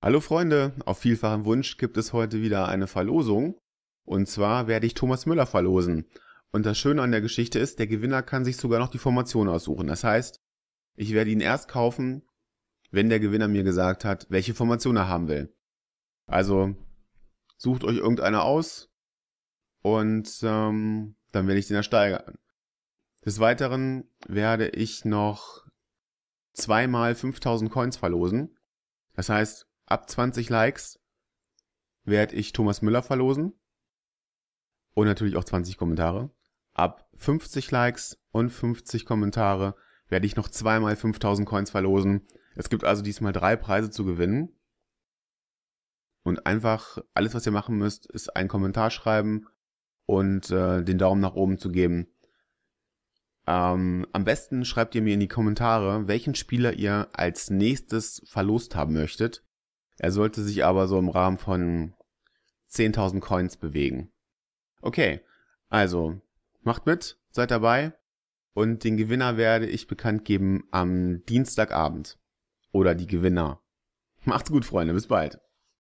Hallo Freunde, auf vielfachen Wunsch gibt es heute wieder eine Verlosung. Und zwar werde ich Thomas Müller verlosen. Und das Schöne an der Geschichte ist, der Gewinner kann sich sogar noch die Formation aussuchen. Das heißt, ich werde ihn erst kaufen, wenn der Gewinner mir gesagt hat, welche Formation er haben will. Also sucht euch irgendeine aus und ähm, dann werde ich den ersteigern. Des Weiteren werde ich noch zweimal 5000 Coins verlosen. Das heißt, Ab 20 Likes werde ich Thomas Müller verlosen. Und natürlich auch 20 Kommentare. Ab 50 Likes und 50 Kommentare werde ich noch zweimal 5000 Coins verlosen. Es gibt also diesmal drei Preise zu gewinnen. Und einfach alles, was ihr machen müsst, ist einen Kommentar schreiben und äh, den Daumen nach oben zu geben. Ähm, am besten schreibt ihr mir in die Kommentare, welchen Spieler ihr als nächstes verlost haben möchtet. Er sollte sich aber so im Rahmen von 10.000 Coins bewegen. Okay, also macht mit, seid dabei und den Gewinner werde ich bekannt geben am Dienstagabend. Oder die Gewinner. Macht's gut, Freunde, bis bald.